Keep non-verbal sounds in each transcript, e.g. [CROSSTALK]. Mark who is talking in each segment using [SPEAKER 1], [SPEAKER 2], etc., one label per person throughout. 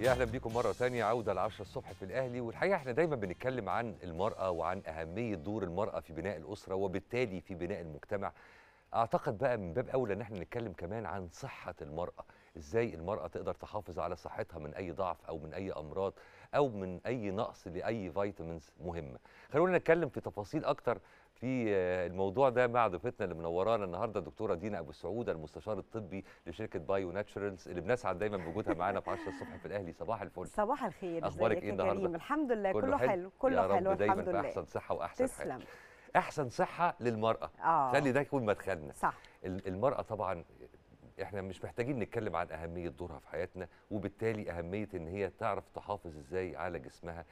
[SPEAKER 1] يا اهلا بيكم مره ثانيه عوده ل 10 الصبح في الاهلي والحقيقه احنا دايما بنتكلم عن المراه وعن اهميه دور المراه في بناء الاسره وبالتالي في بناء المجتمع اعتقد بقى من باب اولى ان احنا نتكلم كمان عن صحه المراه ازاي المراه تقدر تحافظ على صحتها من اي ضعف او من اي امراض او من اي نقص لاي فيتامينز مهمه خلونا نتكلم في تفاصيل اكتر في آه، الموضوع ده مع ضيفتنا اللي منورانا النهارده الدكتوره دينا ابو سعود المستشار الطبي لشركه بايو ناتشورالز اللي بنسعد دايما بوجودها معانا في 10 الصبح في الاهلي صباح الفل صباح الخير اخبارك ايه النهارده الحمد لله كله, كله حلو كله حلو الحمد لله احسن صحه واحسن تسلم. حاجه احسن صحه للمراه آه. خلي ده يكون مدخلنا صح المراه طبعا احنا مش محتاجين نتكلم عن اهميه دورها في حياتنا وبالتالي اهميه ان هي تعرف تحافظ ازاي على جسمها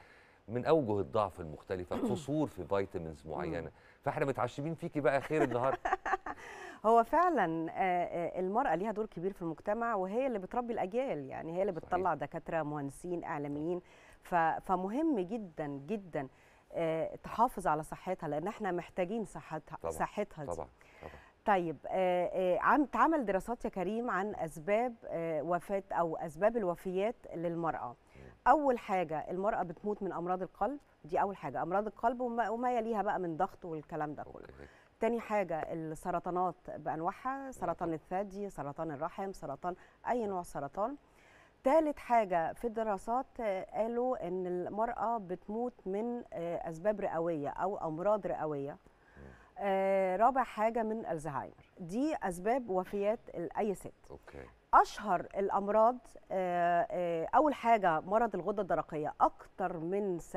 [SPEAKER 1] من اوجه الضعف المختلفه قصور [CLEARS THROAT] في فيتامينز معينه فاحنا متعشمين فيكي بقى خير النهارده
[SPEAKER 2] [LAUGHS] هو فعلا آه، آه، المرأة ليها دور كبير في المجتمع وهي اللي بتربي الأجيال يعني هي اللي بتطلع دكاترة مهندسين إعلاميين فمهم جدا جدا آه، تحافظ على صحتها لأن احنا محتاجين صحتها طبعا صحتها دي. طبعا طبعا طيب عم اتعمل دراسات يا كريم عن أسباب وفاة أو أسباب الوفيات للمرأة أول حاجة المرأة بتموت من أمراض القلب دي اول حاجه امراض القلب وما, وما يليها بقى من ضغط والكلام ده كله تاني حاجة السرطانات بأنواعها سرطان الثدي سرطان الرحم سرطان أي نوع سرطان تالت حاجة في الدراسات آه، قالوا أن المرأة بتموت من آه، أسباب رئوية أو أمراض رئوية آه، رابع حاجة من الزهايمر دي أسباب وفيات أي ست أوكي. اشهر الامراض آه، آه، اول حاجه مرض الغده الدرقيه اكتر من 70%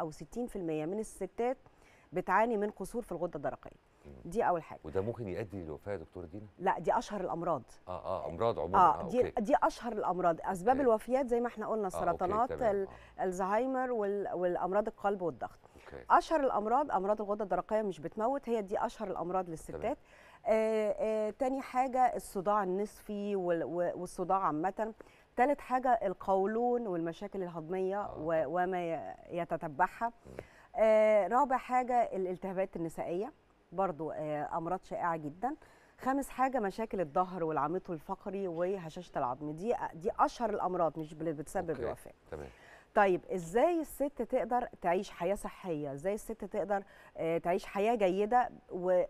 [SPEAKER 2] او 60% من الستات بتعاني من قصور في الغده الدرقيه دي اول حاجه
[SPEAKER 1] وده ممكن يؤدي للوفاه يا دكتور دينا
[SPEAKER 2] لا دي اشهر الامراض
[SPEAKER 1] اه اه امراض عموما اه, آه دي دي
[SPEAKER 2] اشهر الامراض اسباب أوكي. الوفيات زي ما احنا قلنا السرطانات آه،, آه الزهايمر وال... والامراض القلب والضغط أوكي. اشهر الامراض امراض الغده الدرقيه مش بتموت هي دي اشهر الامراض للستات تمام. آه، آه، تاني حاجه الصداع النصفي والصداع عامه ثالث حاجه القولون والمشاكل الهضميه آه. وما يتتبعها رابع حاجه الالتهابات النسائيه برضو امراض شائعه جدا خامس حاجه مشاكل الظهر والعميط والفقري وهشاشه العظم دي دي اشهر الامراض مش اللي بتسبب الوفاه تمام طيب ازاي الست تقدر تعيش حياه صحيه ازاي الست تقدر آه، تعيش حياه جيده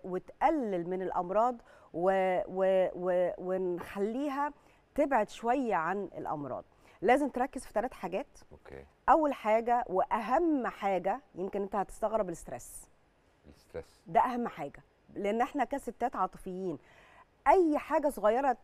[SPEAKER 2] وتقلل من الامراض و... و... و... ونخليها تبعد شويه عن الامراض لازم تركز في ثلاث حاجات أوكي. اول حاجه واهم حاجه يمكن انت هتستغرب الاسترس الاسترس ده اهم حاجه لان احنا كستات عاطفيين اي حاجه صغيره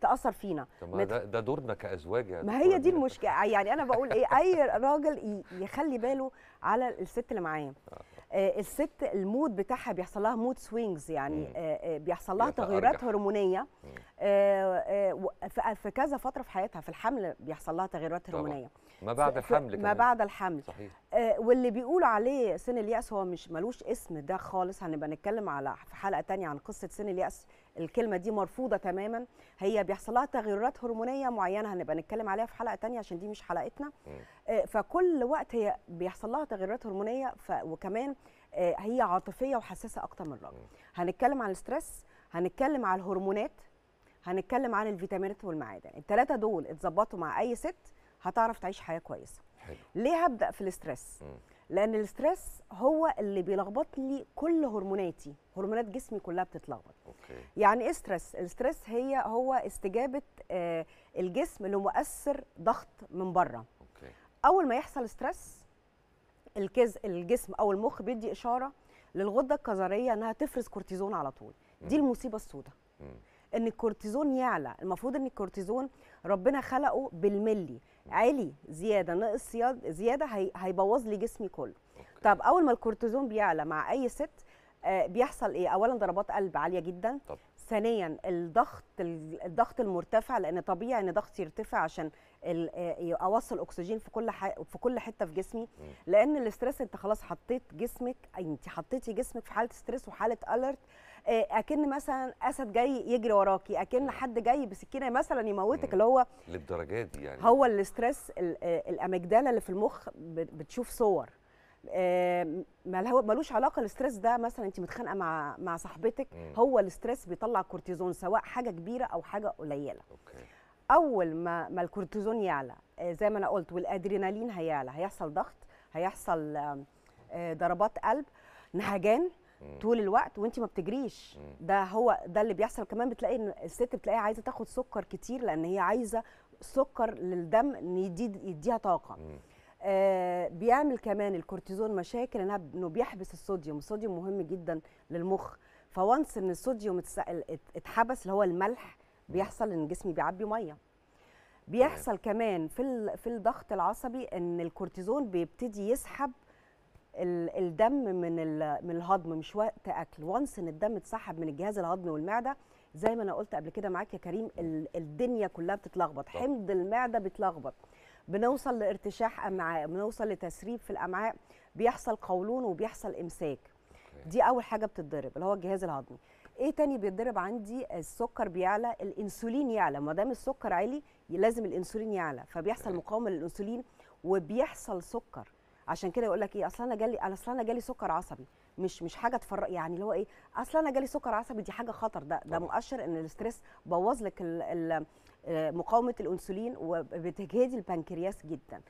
[SPEAKER 2] تاثر فينا ما ده,
[SPEAKER 1] ده دورنا كازواج يعني ما هي دي
[SPEAKER 2] المشكله آه، يعني انا بقول ايه اي راجل يخلي باله على الست اللي معاه آه, آه، الست المود بتاعها بيحصل لها مود سوينجز يعني آه،, آه بيحصل لها تغيرات هرمونيه في كذا فتره في حياتها في الحمل بيحصل لها تغيرات هرمونيه ما بعد الحمل كمان. ما بعد الحمل صحيح واللي بيقولوا عليه سن الياس هو مش ملوش اسم ده خالص هنبقى نتكلم على في حلقه تانية عن قصه سن الياس الكلمه دي مرفوضه تماما هي بيحصل لها تغيرات هرمونيه معينه هنبقى نتكلم عليها في حلقه تانية عشان دي مش حلقتنا آه، فكل وقت هي بيحصل لها تغيرات هرمونيه وكمان آه، هي عاطفيه وحساسه اكتر من الراجل هنتكلم عن الاسترس هنتكلم عن الهرمونات هنتكلم عن الفيتامينات والمعادن الثلاثه دول اتظبطوا مع اي ست هتعرف تعيش حياه كويسه حلو. ليه هبدا في الاسترس مم. لان الاسترس هو اللي بيلخبط لي كل هرموناتي هرمونات جسمي كلها بتتلخبط أوكي. يعني ايه ستريس الستريس هي هو استجابه آه الجسم لمؤثر ضغط من بره أوكي. اول ما يحصل ستريس الكز الجسم او المخ بيدي اشاره للغده الكظريه انها تفرز كورتيزون على طول دي المصيبه السوداء ان الكورتيزون يعلى المفروض ان الكورتيزون ربنا خلقه بالملي علي زياده ناقص زياده هيبوظ لي جسمي كله أوكي. طب اول ما الكورتيزون بيعلى مع اي ست آه، بيحصل ايه اولا ضربات قلب عاليه جدا طب. ثانيا الضغط الضغط المرتفع لان طبيعي ان ضغطي يرتفع عشان آه، اوصل اكسجين في كل في كل حته في جسمي لان الاسترس انت خلاص حطيت جسمك انت حطيتي جسمك في حاله ستريس وحاله اليرت آه، اكن مثلا اسد جاي يجري وراكي اكن حد جاي بسكينه مثلا يموتك اللي هو
[SPEAKER 1] للدرجات دي يعني
[SPEAKER 2] هو الاستريس آه، الاميجدالا اللي في المخ بتشوف صور آه، ملوش علاقه الاستريس ده مثلا انت متخانقه مع مع صاحبتك هو الاستريس بيطلع كورتيزون سواء حاجه كبيره او حاجه قليله أوكي. اول ما ما الكورتيزون يعلى زي ما انا قلت والادرينالين هيعلى هيحصل ضغط هيحصل ضربات قلب نهجان طول الوقت وانت ما بتجريش ده هو ده اللي بيحصل كمان بتلاقي ان الست بتلاقيها عايزه تاخد سكر كتير لان هي عايزه سكر للدم يدي يديها طاقه آه بيعمل كمان الكورتيزون مشاكل انه بيحبس الصوديوم الصوديوم مهم جدا للمخ فوانس ان الصوديوم اتحبس اللي هو الملح بيحصل ان جسمي بيعبي ميه بيحصل كمان في في الضغط العصبي ان الكورتيزون بيبتدي يسحب الدم من من الهضم مش وقت اكل وانس ان الدم اتسحب من الجهاز الهضمي والمعده زي ما انا قلت قبل كده معاك يا كريم الدنيا كلها بتتلخبط حمض المعده بتلخبط بنوصل لارتشاح امعاء بنوصل لتسريب في الامعاء بيحصل قولون وبيحصل امساك دي اول حاجه بتتضرب اللي هو الجهاز الهضمي ايه تاني بيتضرب عندي السكر بيعلى الانسولين يعلى ما دام السكر عالي لازم الانسولين يعلى فبيحصل مقاومه للانسولين وبيحصل سكر عشان كده يقول لك ايه اصل انا جالي اصل انا جالي سكر عصبي مش مش حاجه تفرق يعني اللي هو ايه اصل انا جالي سكر عصبي دي حاجه خطر ده ده مؤشر ان الاستريس بوظ لك آه، مقاومه الانسولين وبتجهدي البنكرياس جدا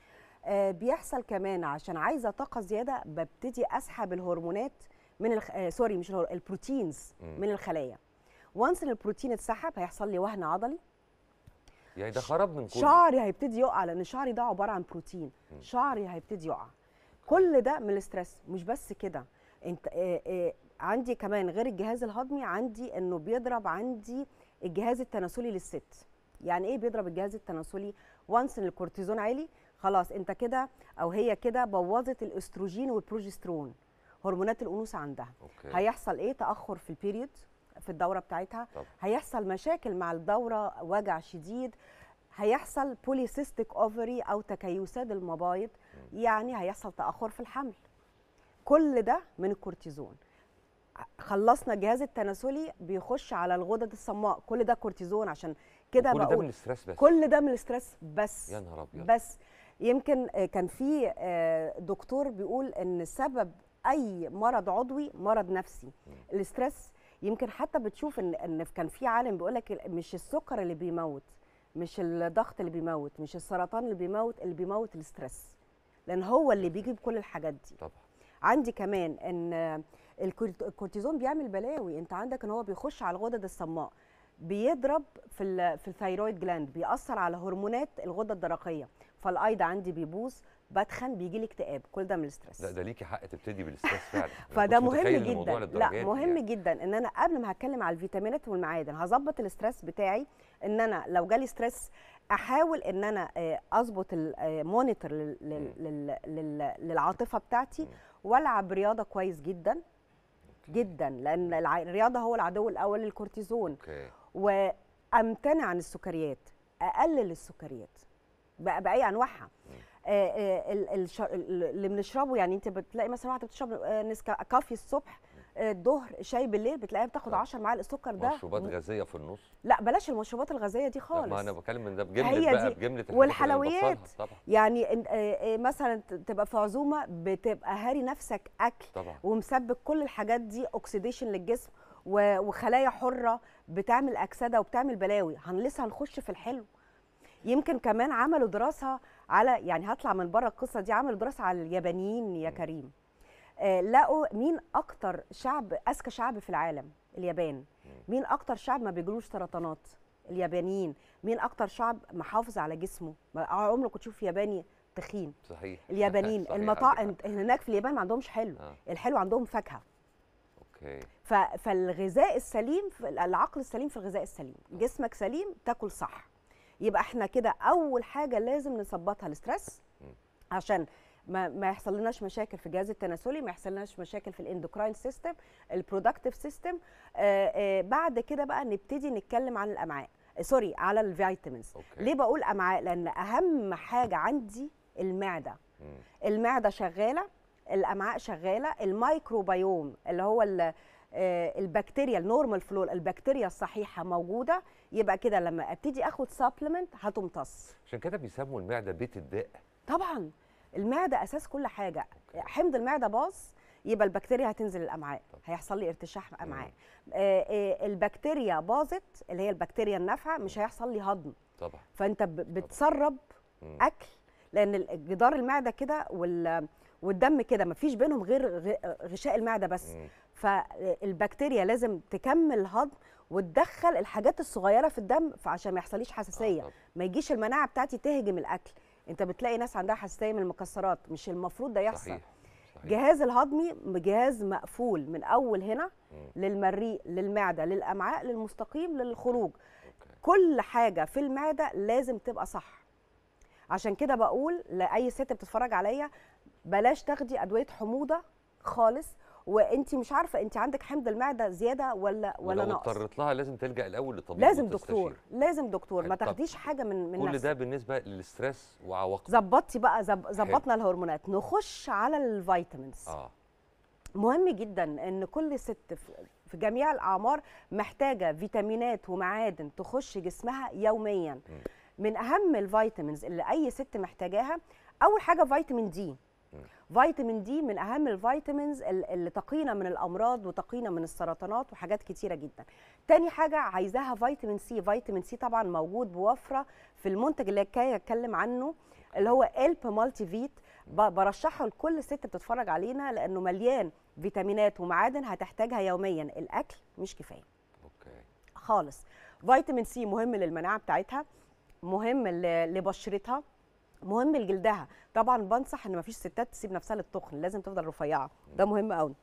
[SPEAKER 2] آه، بيحصل كمان عشان عايزه طاقه زياده ببتدي اسحب الهرمونات من الخ... آه، سوري مش الهرمون البروتينز من الخلايا وانس البروتين اتسحب هيحصل لي وهن عضلي
[SPEAKER 1] يعني ده خرب من كله شعري
[SPEAKER 2] هيبتدي يقع لان شعري ده عباره عن بروتين شعري هيبتدي يقع كل ده من الاسترس مش بس كده انت آه، آه، عندي كمان غير الجهاز الهضمي عندي انه بيضرب عندي الجهاز التناسلي للست يعني ايه بيضرب الجهاز التناسلي وانس ان الكورتيزون عالي خلاص انت كده او هي كده بوظت الاستروجين والبروجسترون هرمونات الانوثه عندها أوكي. هيحصل ايه تاخر في البيريد في الدوره بتاعتها طب. هيحصل مشاكل مع الدوره وجع شديد هيحصل بوليسيستيك اوفري او تكيسات المبايض يعني هيحصل تاخر في الحمل كل ده من الكورتيزون خلصنا الجهاز التناسلي بيخش على الغدد الصماء كل ده كورتيزون عشان كده بقول كل ده من الاسترس بس كل ده من الاسترس بس يا نهار ابيض بس يمكن آه، كان في آه، دكتور بيقول ان سبب اي مرض عضوي مرض نفسي الاسترس يمكن حتى بتشوف ان ان كان في عالم بيقول لك مش السكر اللي بيموت مش الضغط اللي بيموت مش السرطان اللي بيموت اللي بيموت الاسترس لان هو اللي بيجيب كل الحاجات دي طبعا عندي كمان ان الكورتيزون بيعمل بلاوي انت عندك ان هو بيخش على الغدد الصماء بيضرب في في الثيرويد جلاند بيأثر على هرمونات الغده الدرقيه فالايض عندي بيبوظ بتخن بيجي لي اكتئاب كل ده من الاسترس لا ده
[SPEAKER 1] ليكي حق تبتدي بالاسترس فعلا [LAUGHS] فده مهم جدا لا مهم
[SPEAKER 2] يعني. جدا ان انا قبل ما هتكلم على الفيتامينات والمعادن هظبط الاسترس بتاعي ان انا لو جالي ستريس احاول ان انا آه، اظبط المونيتور آه، للعاطفه بتاعتي والعب رياضه كويس جدا جدا لان الرياضه هو العدو الاول للكورتيزون وامتنع عن السكريات اقلل السكريات بقى باي انواعها آه، اللي بنشربه يعني انت بتلاقي مثلا واحده بتشرب نسكافيه كافي الصبح الظهر شاي بالليل بتلاقيها بتاخد 10 معالق السكر ده مشروبات غازيه في النص لا بلاش المشروبات الغازيه دي خالص ما انا
[SPEAKER 1] بتكلم من ده بجمله بقى بجمله والحلويات
[SPEAKER 2] يعني آه، آه، مثلا تبقى في عزومه بتبقى هاري نفسك اكل طبعا. ومسبب كل الحاجات دي اوكسيديشن للجسم وخلايا حره بتعمل اكسده وبتعمل بلاوي لسه هنخش في الحلو يمكن كمان عملوا دراسه على يعني هطلع من بره القصه دي عملوا دراسه على اليابانيين يا كريم آه، لقوا مين اكتر شعب اذكى شعب في العالم اليابان مين اكتر شعب ما بيجلوش سرطانات اليابانيين مين اكتر شعب محافظ على جسمه عمرك تشوف ياباني تخين
[SPEAKER 1] صحيح [LAUGHS] اليابانيين المطاعم
[SPEAKER 2] هناك في اليابان ما عندهمش حلو آه. الحلو عندهم فاكهه اوكي ف... فالغذاء السليم العقل السليم في الغذاء السليم آه. جسمك سليم تاكل صح يبقى احنا كده اول حاجه لازم نظبطها الاسترس عشان ما, ما يحصل لناش مشاكل في الجهاز التناسلي ما يحصل لناش مشاكل في الاندوكراين سيستم البرودكتيف سيستم آه، آه، بعد كده بقى نبتدي نتكلم عن الامعاء سوري آه، على الفيتامينز أوكي. ليه بقول امعاء لان اهم حاجه عندي المعده مم. المعده شغاله الامعاء شغاله الميكروبيوم اللي هو ال البكتيريا النورمال فلو البكتيريا الصحيحه موجوده يبقى كده لما ابتدي اخد سبلمنت هتمتص
[SPEAKER 1] عشان كده بيسموا المعده بيت الداء
[SPEAKER 2] طبعا المعده اساس كل حاجه حمض المعده باظ يبقى البكتيريا هتنزل الامعاء هيحصل لي ارتشاح امعاء آه، آه، البكتيريا باظت اللي هي البكتيريا النافعه مش هيحصل لي هضم طبعا فانت بتسرب طبعا. اكل لان جدار المعده كده والدم كده مفيش بينهم غير غشاء المعده بس مم. فالبكتيريا آه، لازم تكمل هضم وتدخل الحاجات الصغيره في الدم فعشان ما يحصليش حساسيه آه ما يجيش المناعه بتاعتي تهجم الاكل انت بتلاقي ناس عندها حساسيه من المكسرات مش المفروض ده يحصل صحيح. صحيح. جهاز الهضمي جهاز مقفول من اول هنا للمريء للمعده للامعاء للمستقيم للخروج أوكي. كل حاجه في المعده لازم تبقى صح عشان كده بقول لاي ست بتتفرج عليا بلاش تاخدي ادويه حموضه خالص وانت مش عارفه انت عندك حمض المعده زياده ولا ولا ناقص
[SPEAKER 1] لو اضطرت لها لازم تلجا الاول لطبيب لازم دكتور
[SPEAKER 2] لازم دكتور ما يعني تاخديش حاجه من من كل نفسك.
[SPEAKER 1] ده بالنسبه للستريس وعواقبه
[SPEAKER 2] ظبطتي بقى ظبطنا الهرمونات نخش على الفيتامينز اه مهم جدا ان كل ست في جميع الاعمار محتاجه فيتامينات ومعادن تخش جسمها يوميا م. من اهم الفيتامينز اللي اي ست محتاجاها اول حاجه فيتامين دي فيتامين دي من اهم الفيتامينز اللي تقينا من الامراض وتقينا من السرطانات وحاجات كتيره جدا تاني حاجه عايزاها فيتامين سي فيتامين سي طبعا موجود بوفره في المنتج اللي جاي اتكلم عنه اللي هو الب مالتي فيت برشحه لكل ست بتتفرج علينا لانه مليان فيتامينات ومعادن هتحتاجها يوميا الاكل مش كفايه اوكي خالص فيتامين سي مهم للمناعه بتاعتها مهم لبشرتها مهم لجلدها طبعا بنصح ان مفيش ستات تسيب نفسها للتخن لازم تفضل رفيعه ده مهم قوي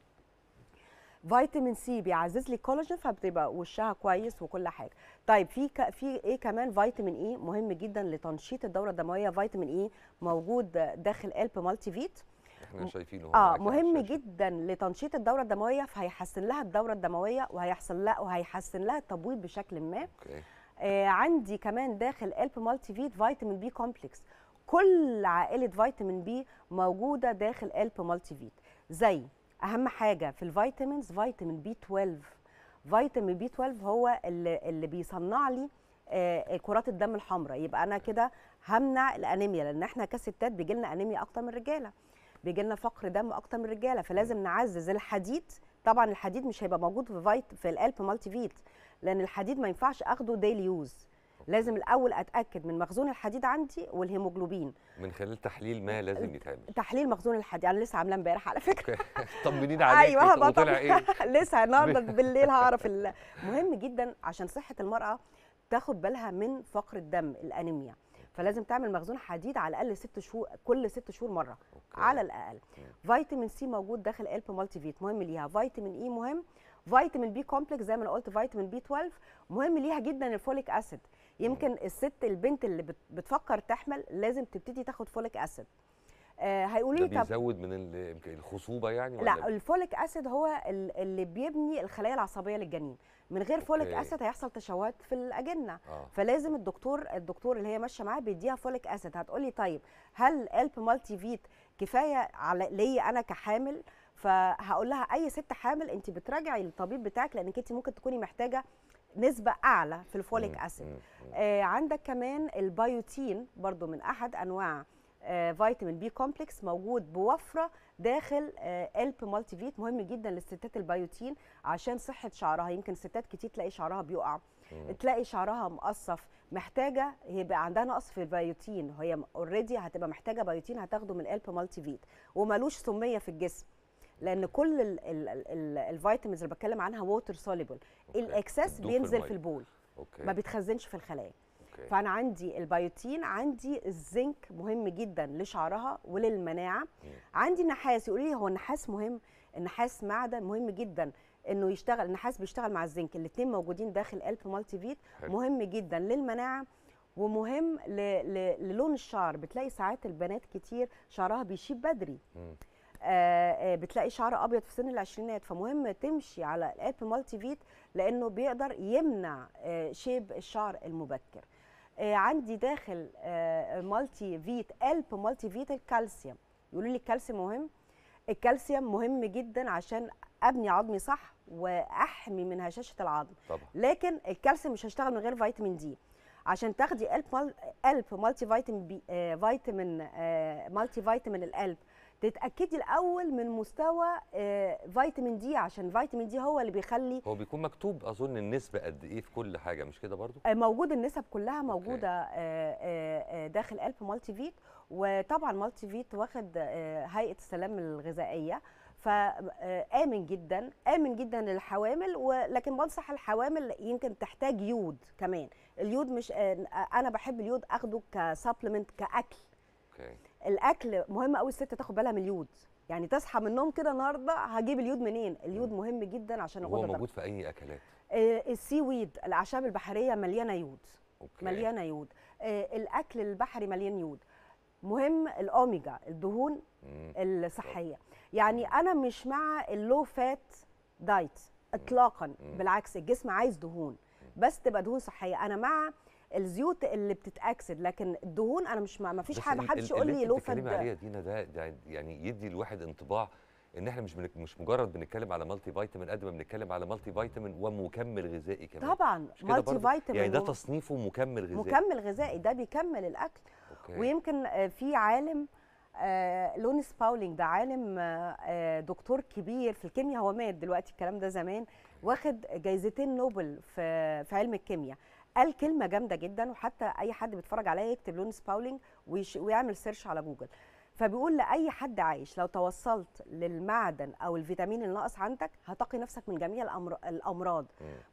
[SPEAKER 2] فيتامين سي بيعزز لي الكولاجين فبتبقى وشها كويس وكل حاجه طيب في ك... في ايه كمان فيتامين اي e مهم جدا لتنشيط الدوره الدمويه فيتامين اي e موجود داخل الب مالتي فيت
[SPEAKER 1] احنا شايفينه اه
[SPEAKER 2] مهم جدا لتنشيط الدوره الدمويه فهيحسن لها الدوره الدمويه وهيحسن لها وهيحسن لها التبويض بشكل ما أوكي. آه عندي كمان داخل الب مالتي فيت فيتامين بي كومبلكس كل عائله فيتامين بي موجوده داخل قلب مالتي فيت زي اهم حاجه في الفيتامينز فيتامين بي 12 فيتامين بي 12 هو اللي, اللي بيصنع لي آه، آه، كرات الدم الحمراء يبقى انا كده همنع الانيميا لان احنا كستات بيجي لنا انيميا اكتر من الرجاله بيجي لنا فقر دم اكتر من الرجاله فلازم نعزز الحديد طبعا الحديد مش هيبقى موجود في فيت في القلب مالتي فيت لان الحديد ما ينفعش اخده ديلي يوز لازم الاول اتاكد من مخزون الحديد عندي والهيموجلوبين
[SPEAKER 1] من خلال تحليل ما لازم يتعمل
[SPEAKER 2] تحليل مخزون الحديد انا لسه عاملاه امبارح على فكره
[SPEAKER 1] [LAUGHS] طمنين عليك ايوه هبقى طلع ايه
[SPEAKER 2] [LAUGHS] لسه النهارده [LAUGHS] بالليل هعرف مهم جدا عشان صحه المراه تاخد بالها من فقر الدم الانيميا فلازم تعمل مخزون حديد على الاقل ست شهور كل ست شهور مره أوكي. على الاقل أوكي. فيتامين سي موجود داخل قلب مالتي فيت مهم ليها فيتامين اي مهم فيتامين بي كومبلكس زي ما انا قلت فيتامين بي 12 مهم ليها جدا الفوليك اسيد يمكن الست البنت اللي بتفكر تحمل لازم تبتدي تاخد فوليك اسيد هيقولي لي طب بيزود
[SPEAKER 1] من الخصوبه يعني ولا لا
[SPEAKER 2] الفوليك اسيد هو اللي بيبني الخلايا العصبيه للجنين من غير فوليك اسيد هيحصل تشوهات في الاجنه آه. فلازم الدكتور الدكتور اللي هي ماشيه معاه بيديها فوليك اسيد هتقولي طيب هل الب مالتي فيت كفايه على ليا انا كحامل فهقول لها اي ست حامل انت بتراجعي الطبيب بتاعك لانك انت ممكن تكوني محتاجه نسبه اعلى في الفوليك اسيد آه عندك كمان البيوتين برضو من احد انواع آه فيتامين بي كومبلكس موجود بوفره داخل آه الب مالتي فيت مهم جدا للستات البيوتين عشان صحه شعرها يمكن ستات كتير تلاقي شعرها بيقع مم. تلاقي شعرها مقصف محتاجه هيبقى عندها نقص في البيوتين وهي اوريدي هتبقى محتاجه بيوتين هتاخده من الب مالتي فيت وملوش سميه في الجسم لان كل الفيتامينز اللي بتكلم عنها ووتر سوليبل الاكسس بينزل في, البول أوكي. ما بيتخزنش في الخلايا فانا عندي البيوتين عندي الزنك مهم جدا لشعرها وللمناعه م. عندي النحاس يقول لي هو النحاس مهم النحاس معدن مهم جدا انه يشتغل النحاس بيشتغل مع الزنك الاثنين موجودين داخل الف مالتي فيت مهم جدا للمناعه ومهم للون الشعر بتلاقي ساعات البنات كتير شعرها بيشيب بدري م. آه، آه، بتلاقي شعر ابيض في سن العشرينات فمهم تمشي على الاب مالتي فيت لانه بيقدر يمنع آه، شيب الشعر المبكر عندي داخل مالتي فيت الب مالتي فيت الكالسيوم يقولوا لي الكالسيوم مهم الكالسيوم مهم جدا عشان ابني عظمي صح واحمي من هشاشه العظم طبعا. لكن الكالسيوم مش هيشتغل من غير فيتامين دي عشان تاخدي الب مالتي فيتامين بي... فيتامين مالتي فيتامين الالب تتاكدي الاول من مستوى آه، فيتامين دي عشان فيتامين دي هو اللي بيخلي
[SPEAKER 1] هو بيكون مكتوب اظن النسبه قد ايه في كل حاجه مش كده برضو
[SPEAKER 2] آه، موجود النسب كلها موجوده أوكي. آه، داخل الف مالتي فيت وطبعا مالتي فيت واخد هيئه السلام الغذائيه فامن جدا امن جدا للحوامل ولكن بنصح الحوامل يمكن تحتاج يود كمان اليود مش انا بحب اليود اخده كسبلمنت كاكل أوكي. الاكل مهم قوي الست تاخد بالها من اليود يعني تصحى من النوم كده النهارده هجيب اليود منين اليود مهم جدا عشان الغدد هو موجود في اي اكلات آه، السي ويد الاعشاب البحريه مليانه يود أوكي. مليانه يود آه، الاكل البحري مليان يود مهم الاوميجا الدهون مم. الصحيه يعني انا مش مع اللو فات دايت اطلاقا مم. بالعكس الجسم عايز دهون بس تبقى دهون صحيه انا مع الزيوت اللي بتتاكسد لكن الدهون انا مش ما فيش حاجه محدش يقول لي لو اللي عليها
[SPEAKER 1] دينا ده, ده يعني يدي الواحد انطباع ان احنا مش مش مجرد بنتكلم على مالتي فيتامين قد ما بنتكلم على مالتي فيتامين ومكمل غذائي كمان طبعا مالتي فيتامين يعني ده تصنيفه مكمل غذائي مكمل
[SPEAKER 2] غذائي ده بيكمل الاكل أوكي. ويمكن آه، في عالم آه لونيس باولينج ده عالم آه، آه، دكتور كبير في الكيمياء هو مات دلوقتي الكلام ده زمان واخد جايزتين نوبل في علم الكيمياء قال كلمه جامده جدا وحتى اي حد بيتفرج عليا يكتب لون سباولينج ويعمل سيرش على جوجل فبيقول لاي حد عايش لو توصلت للمعدن او الفيتامين اللي ناقص عندك هتقي نفسك من جميع الامراض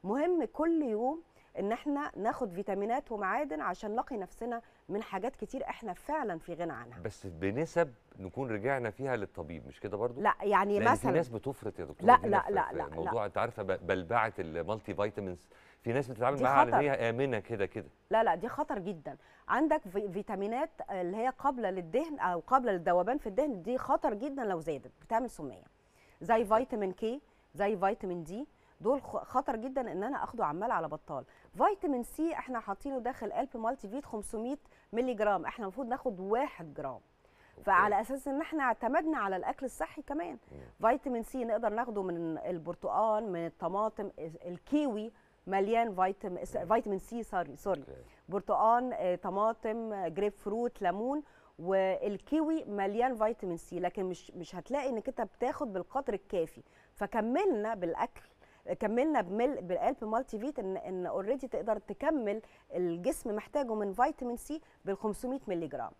[SPEAKER 2] مهم كل يوم ان احنا ناخد فيتامينات ومعادن عشان نقي نفسنا من حاجات كتير احنا فعلا في غنى عنها
[SPEAKER 1] بس بنسب نكون رجعنا فيها للطبيب مش كده برضو لا يعني مثلا في ناس بتفرط يا دكتور لا لا لا لا موضوع انت عارفه بلبعه المالتي فيتامينز في ناس بتتعامل معاها على ان هي امنه كده كده
[SPEAKER 2] لا لا دي خطر جدا عندك فيتامينات اللي هي قابله للدهن او قابله للذوبان في الدهن دي خطر جدا لو زادت بتعمل سميه زي فيتامين كي زي فيتامين دي دول خطر جدا ان انا اخده عمال على بطال فيتامين سي احنا حاطينه داخل الب مالتي فيت 500 مللي جرام احنا المفروض ناخد 1 جرام فعلى اساس ان احنا اعتمدنا على الاكل الصحي كمان فيتامين سي نقدر ناخده من البرتقال من الطماطم الكيوي مليان فيتامين فيتامين سي سوري سوري برتقان آه، طماطم آه، جريب فروت ليمون والكيوي مليان فيتامين سي لكن مش مش هتلاقي انك انت بتاخد بالقدر الكافي فكملنا بالاكل كملنا بمل بالقلب مالتي فيت ان ان اوريدي تقدر تكمل الجسم محتاجه من فيتامين سي بال 500 مللي جرام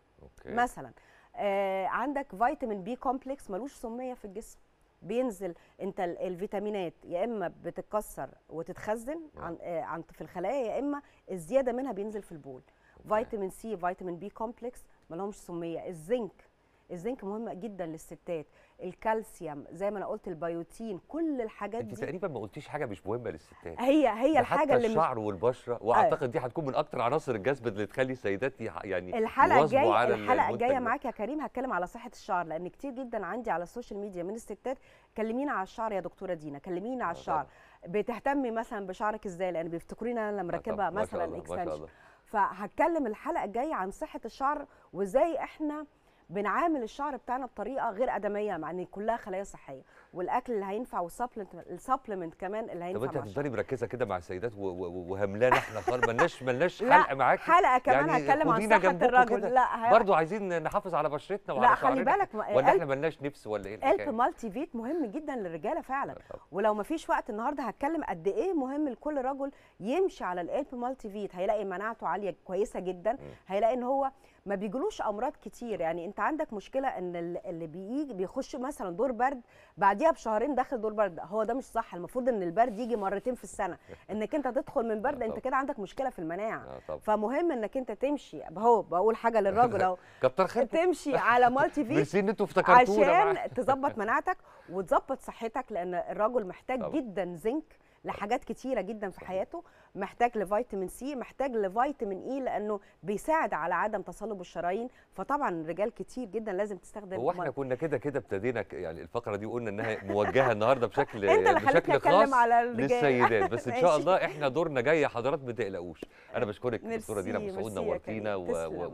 [SPEAKER 2] مثلا آه عندك فيتامين بي كومبلكس ملوش سميه في الجسم بينزل انت الفيتامينات يا اما بتتكسر وتتخزن آه. عن آه، عن في الخلايا يا اما الزياده منها بينزل في البول فيتامين سي فيتامين بي كومبلكس ما لهمش سميه الزنك الزنك مهم جدا للستات الكالسيوم زي ما انا قلت البيوتين كل الحاجات دي انت تقريبا
[SPEAKER 1] ما قلتيش حاجه مش مهمه للستات هي هي الحاجه حتى اللي الشعر مش... والبشره واعتقد دي هتكون من اكتر عناصر الجذب اللي تخلي السيدات يعني الحلقه الجايه الحلقه الجايه
[SPEAKER 2] معاك يا كريم هتكلم على صحه الشعر لان كتير جدا عندي على السوشيال ميديا من الستات كلمينا على الشعر يا دكتوره دينا كلمينا على آه، الشعر بتهتمي مثلا بشعرك ازاي لان بيفتكروني انا لما آه، راكبه مثلا اكستنشن فهتكلم الحلقه الجايه عن صحه الشعر وازاي احنا بنعامل الشعر بتاعنا بطريقه غير ادميه مع ان كلها خلايا صحيه والاكل اللي هينفع والسبلمنت كمان اللي هينفع طب انت هتفضلي
[SPEAKER 1] مركزه كده مع السيدات وهملانه احنا خالص ملناش ملناش حلقه معاكي حلقه كمان يعني هتكلم عن صحه الرجل لا برضه عايزين نحافظ على بشرتنا وعلى لا خلي بالك ولا احنا ملناش نفس ولا ايه القلب
[SPEAKER 2] مالتي فيت مهم جدا للرجاله فعلا آه، ولو ما فيش وقت النهارده هتكلم قد ايه مهم لكل رجل يمشي على القلب مالتي فيت هيلاقي مناعته عاليه كويسه جدا هيلاقي ان هو ما بيجلوش امراض كتير يعني انت عندك مشكله ان اللي بيجي بيخش مثلا دور برد بعديها بشهرين داخل دور برد هو ده مش صح المفروض ان البرد يجي مرتين في السنه [LAUGHS] انك انت تدخل من برد انت كده عندك مشكله في المناعه آه، فمهم انك انت تمشي اهو بقول حاجه للراجل اهو [LAUGHS] كتر خيرك تمشي على مالتي [LAUGHS] في انتوا عشان تظبط مناعتك وتظبط صحتك لان الراجل محتاج جدا زنك لحاجات كتيره جدا في حياته محتاج لفيتامين سي محتاج لفيتامين اي e لانه بيساعد على عدم تصلب الشرايين فطبعا رجال كتير جدا لازم تستخدم هو احنا
[SPEAKER 1] كنا كده كده ابتدينا يعني الفقره دي قلنا انها موجهه النهارده بشكل [LAUGHS] انت اللي بشكل خاص على للسيدات بس [LAUGHS] ان شاء الله احنا دورنا جاي يا حضرات ما تقلقوش انا بشكرك دكتوره دينا مسعود نورتينا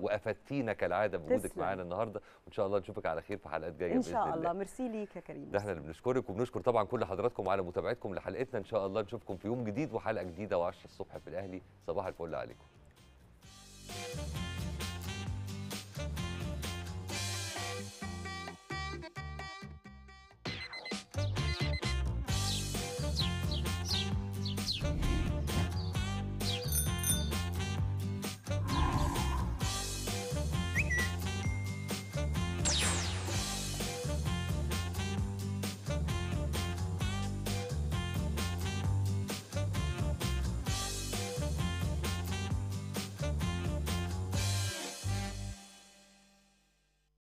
[SPEAKER 1] وافدتينا كالعاده بوجودك معانا النهارده وان شاء الله نشوفك على خير في حلقات جايه ان شاء الله
[SPEAKER 2] ميرسي ليك يا كريم ده احنا
[SPEAKER 1] اللي بنشكرك وبنشكر طبعا كل حضراتكم على متابعتكم لحلقتنا ان شاء الله نشوفكم في يوم جديد وحلقه جديده و الصبح في الاهلي صباح الفل عليكم